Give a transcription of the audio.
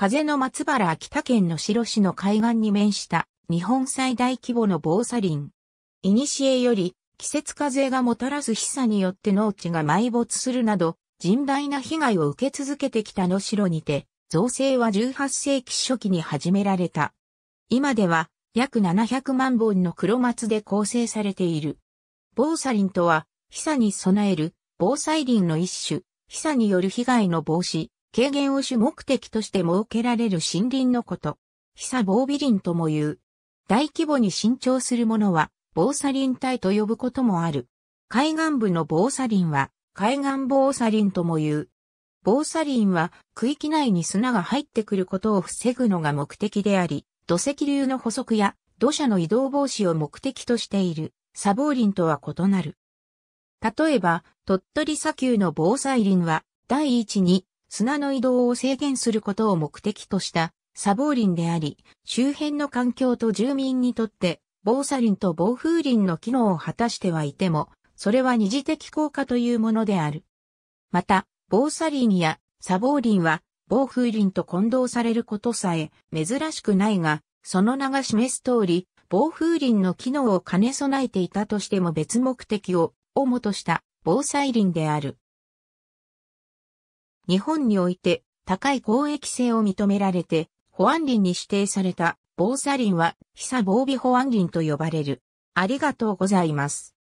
風の松原秋田県の城市の海岸に面した日本最大規模の防砂林。いにしえより季節風がもたらす被砂によって農地が埋没するなど甚大な被害を受け続けてきた野城にて造成は18世紀初期に始められた。今では約700万本の黒松で構成されている。防砂林とは、被砂に備える防災林の一種、被砂による被害の防止、軽減を主目的として設けられる森林のこと。被災防備林とも言う。大規模に伸長するものは、防砂林帯と呼ぶこともある。海岸部の防砂林は、海岸防砂林とも言う。防砂林は、区域内に砂が入ってくることを防ぐのが目的であり、土石流の捕捉や土砂の移動防止を目的としている、砂防林とは異なる。例えば、鳥取砂丘の防災林は、第一に砂の移動を制限することを目的とした砂防林であり、周辺の環境と住民にとって防砂林と防風林の機能を果たしてはいても、それは二次的効果というものである。また、防砂林や砂防林は防風林と混同されることさえ珍しくないが、その名が示す通り、防風林の機能を兼ね備えていたとしても別目的を主とした防災林である。日本において高い公益性を認められて、保安林に指定された防砂林は、被砂防備保安林と呼ばれる。ありがとうございます。